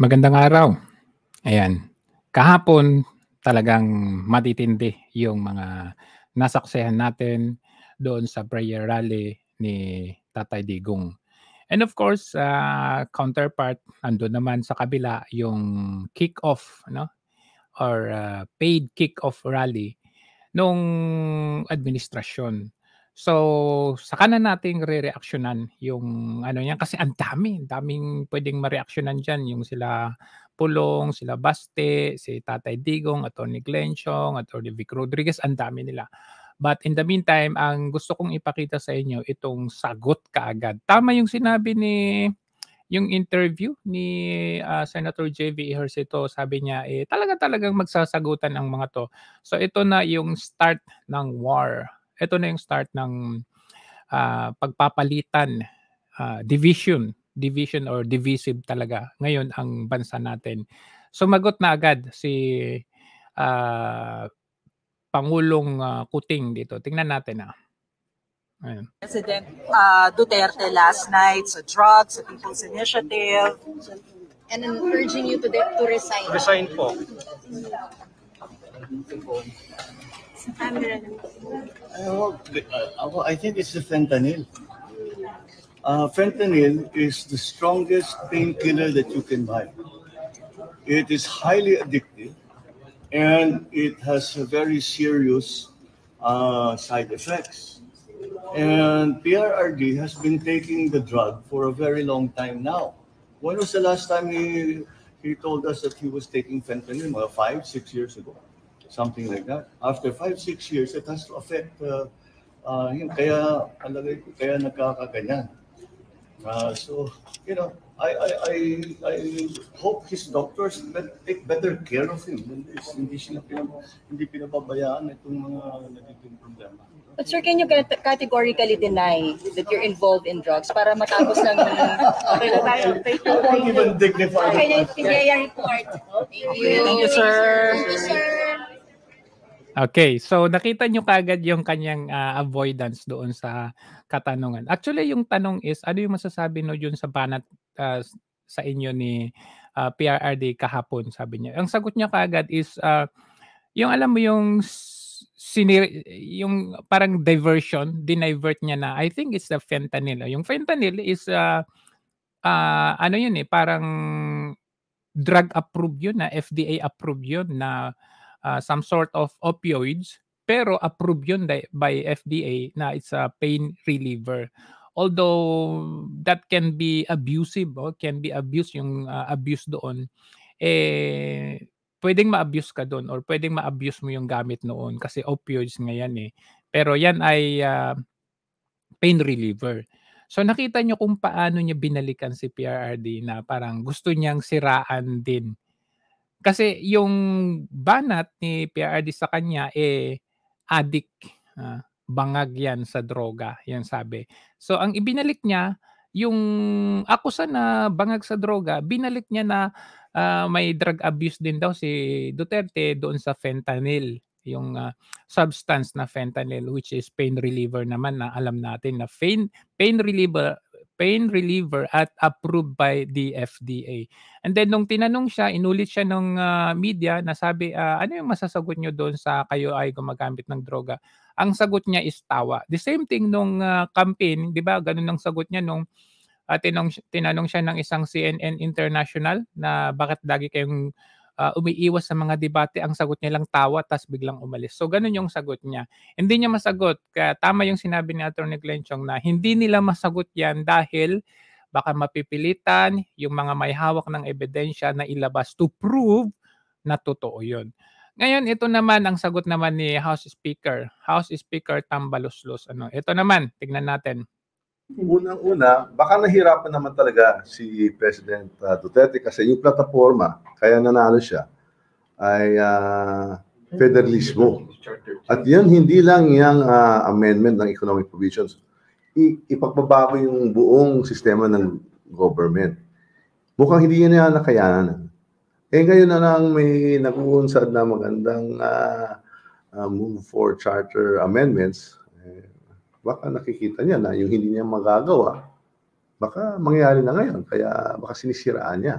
Magandang araw. Ayan. Kahapon talagang matitindi yung mga nasaksayan natin doon sa prayer rally ni Tatay Digong. And of course, uh, counterpart, andun naman sa kabila yung kick-off, no? Or uh, paid kick-off rally nung administrasyon So, saka na natin re-reaksyonan yung ano niyan kasi ang dami, daming pwedeng ma-reaksyonan diyan yung sila Pulong, sila Baste, si Tatay Digong, Attorney Glenchong, Attorney Vic Rodriguez, ang dami nila. But in the meantime, ang gusto kong ipakita sa inyo itong sagot kaagad. Tama yung sinabi ni yung interview ni uh, Senator JV Ejercito, sabi niya eh talaga talagang magsasagutan ang mga to. So ito na yung start ng war ito na yung start ng uh, pagpapalitan, uh, division, division or divisive talaga ngayon ang bansa natin. Sumagot na agad si uh, Pangulong uh, Kuting dito. Tingnan natin ah. Ayan. President uh, Duterte last night sa drugs, sa People's Initiative. And then urging you to, de- to resign. Resign po. I, uh, I think it's the fentanyl. Uh, fentanyl is the strongest painkiller that you can buy. It is highly addictive and it has very serious uh, side effects. And PRRD has been taking the drug for a very long time now. When was the last time he, he told us that he was taking fentanyl? Well, five, six years ago. something like that. After 5-6 years, it has to affect, uh, uh, yun, kaya, alagay ko, kaya nagkakaganyan. Uh, so, you know, I, I, I, I hope his doctors bet, take better care of him. Hindi, hindi sila pinab hindi pinababayaan itong mga nagiging problema. But sir, can you categorically deny that you're involved in drugs para matapos lang yung... Okay tayo. Thank you. I you. even dignify. Okay, na yung report. Thank you. Thank you, sir. Thank you, sir. Okay, so nakita nyo kagad yung kanyang uh, avoidance doon sa katanungan. Actually, yung tanong is, ano yung masasabi no yun sa banat uh, sa inyo ni uh, ah, PRRD kahapon, sabi niya. Ang sagot niya kagad is, uh, yung alam mo yung sinir- yung parang diversion, dinivert niya na, I think it's the fentanyl. Yung fentanyl is, uh, uh, ano yun eh, parang drug approved yun na, FDA approved yun na, uh, some sort of opioids pero approved yun by FDA na it's a pain reliever although that can be abusive or oh, can be abused yung uh, abuse doon eh pwedeng ma-abuse ka doon or pwedeng ma-abuse mo yung gamit noon kasi opioids nga yan eh pero yan ay uh, pain reliever So nakita nyo kung paano niya binalikan si PRRD na parang gusto niyang siraan din kasi yung banat ni PRD sa kanya eh addict, uh, bangag yan sa droga, yan sabi. So ang ibinalik niya, yung akusa na bangag sa droga, binalik niya na uh, may drug abuse din daw si Duterte doon sa fentanyl, yung uh, substance na fentanyl which is pain reliever naman na alam natin na pain pain reliever pain reliever at approved by the FDA. And then nung tinanong siya, inulit siya ng uh, ah, media na sabi, uh, ano yung masasagot nyo doon sa kayo ay gumagamit ng droga? Ang sagot niya is tawa. The same thing nung uh, campaign, di ba? Ganun ang sagot niya nung uh, tinong, tinanong siya ng isang CNN International na bakit lagi kayong uh, umiiwas sa mga debate, ang sagot niya lang tawa, tas biglang umalis. So, ganun yung sagot niya. Hindi niya masagot. Kaya tama yung sinabi ni Atty. Chong na hindi nila masagot yan dahil baka mapipilitan yung mga may hawak ng ebidensya na ilabas to prove na totoo yun. Ngayon, ito naman ang sagot naman ni House Speaker. House Speaker Tambaluslos. Ano? Ito naman, tignan natin. Mm-hmm. Unang-una, baka nahirapan naman talaga si President uh, Duterte kasi yung plataforma, kaya nanalo siya, ay uh, federalismo. At yan, hindi lang yung uh, amendment ng economic provisions. I- ipagbabago yung buong sistema ng government. Mukhang hindi yan na nakayanan. Eh ngayon na lang may nakuunsad na magandang uh, uh, move for charter amendments. Eh, baka nakikita niya na yung hindi niya magagawa, baka mangyari na ngayon, kaya baka sinisiraan niya.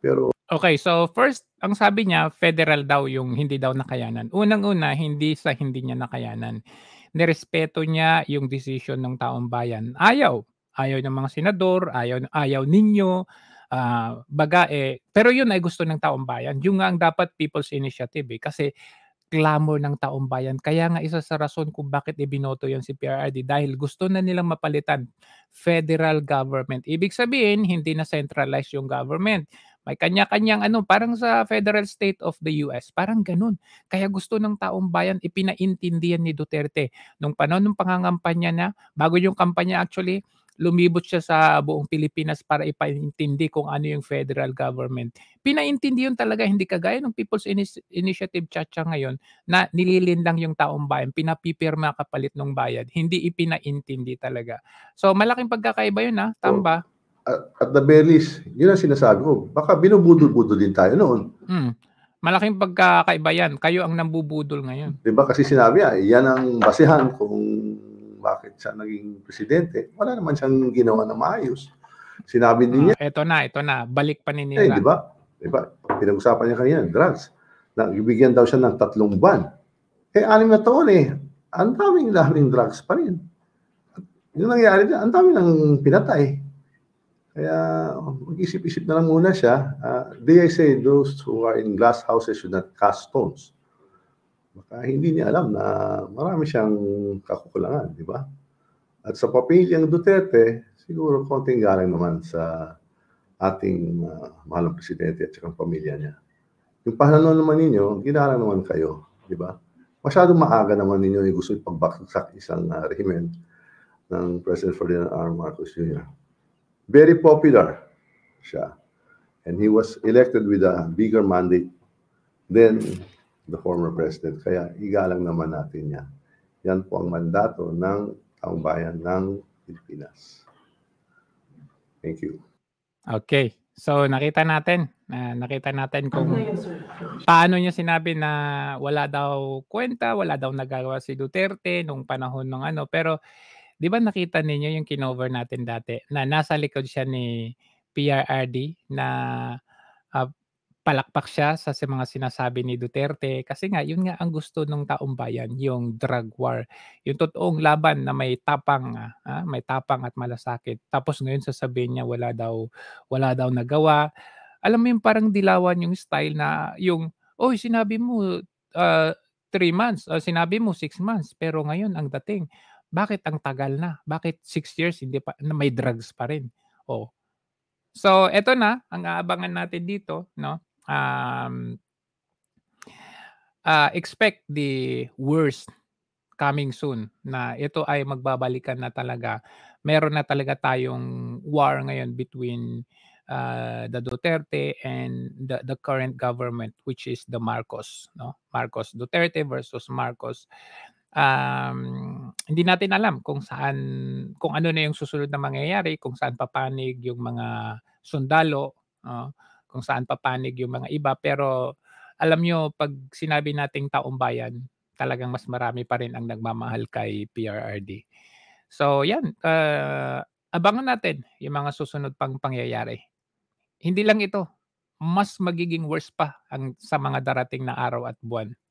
Pero Okay, so first, ang sabi niya, federal daw yung hindi daw nakayanan. Unang-una, hindi sa hindi niya nakayanan. Nirespeto niya yung decision ng taong bayan. Ayaw. Ayaw ng mga senador, ayaw, ayaw ninyo, uh, baga eh. Pero yun ay gusto ng taong bayan. Yung nga ang dapat people's initiative eh. Kasi clamor ng taong bayan. Kaya nga isa sa rason kung bakit ibinoto yon si PRRD dahil gusto na nilang mapalitan federal government. Ibig sabihin, hindi na centralized yung government. May kanya-kanyang ano, parang sa federal state of the US, parang ganun. Kaya gusto ng taong bayan, ipinaintindihan ni Duterte. Nung panahon ng pangangampanya na, bago yung kampanya actually, lumibot siya sa buong Pilipinas para ipaintindi kung ano yung federal government. Pinaintindi yun talaga, hindi kagaya ng People's Inis- Initiative Chacha ngayon na nililin lang yung taong bayan, pinapipirma kapalit ng bayad. Hindi ipinaintindi talaga. So malaking pagkakaiba yun ha, tamba. So, oh, at, at the very least, yun ang sinasabi ko. Baka binubudol-budol din tayo noon. Mm. Malaking pagkakaiba yan. Kayo ang nambubudol ngayon. Diba kasi sinabi yan, yan ang basihan kung bakit siya naging presidente, wala naman siyang ginawa na maayos. Sinabi din niya. Uh, ah, ito na, ito na. Balik pa ni Eh, di ba? Di ba? Pinag-usapan niya kanina, drugs. Na, ibigyan daw siya ng tatlong ban. Eh, anim na taon eh. Ang daming daming drugs pa rin. Yung nangyari na, ang dami ng pinatay. Kaya mag-isip-isip na lang muna siya. Uh, they say those who are in glass houses should not cast stones baka hindi niya alam na marami siyang kakukulangan, di ba? At sa papilyang Duterte, siguro konting galing naman sa ating uh, ah, mahalang presidente at saka pamilya niya. Yung pahalanon naman ninyo, ginalang naman kayo, di ba? Masyadong maaga naman ninyo yung gusto ipagbaksak isang uh, rehimen ng President Ferdinand R. Marcos Jr. Very popular siya. And he was elected with a bigger mandate than the former president. Kaya igalang naman natin yan. Yan po ang mandato ng taong bayan ng Pilipinas. Thank you. Okay. So nakita natin, uh, nakita natin kung ano paano niya sinabi na wala daw kwenta, wala daw nagagawa si Duterte nung panahon ng ano. Pero 'di ba nakita ninyo yung kinover natin dati na nasa likod siya ni PRRD na uh, palakpak siya sa, sa mga sinasabi ni Duterte kasi nga yun nga ang gusto ng taong bayan yung drug war yung totoong laban na may tapang ah, ah, may tapang at malasakit tapos ngayon sasabihin niya wala daw wala daw nagawa alam mo yung parang dilawan yung style na yung oy sinabi mo uh, three months uh, sinabi mo six months pero ngayon ang dating bakit ang tagal na bakit six years hindi pa na may drugs pa rin oh So, eto na ang aabangan natin dito, no? um, uh, expect the worst coming soon na ito ay magbabalikan na talaga. Meron na talaga tayong war ngayon between uh, the Duterte and the, the current government which is the Marcos, no? Marcos Duterte versus Marcos um, hindi natin alam kung saan kung ano na yung susunod na mangyayari, kung saan papanig yung mga sundalo, no? kung saan papanig yung mga iba. Pero alam nyo, pag sinabi nating taong bayan, talagang mas marami pa rin ang nagmamahal kay PRRD. So yan, uh, abangan natin yung mga susunod pang pangyayari. Hindi lang ito, mas magiging worse pa ang sa mga darating na araw at buwan.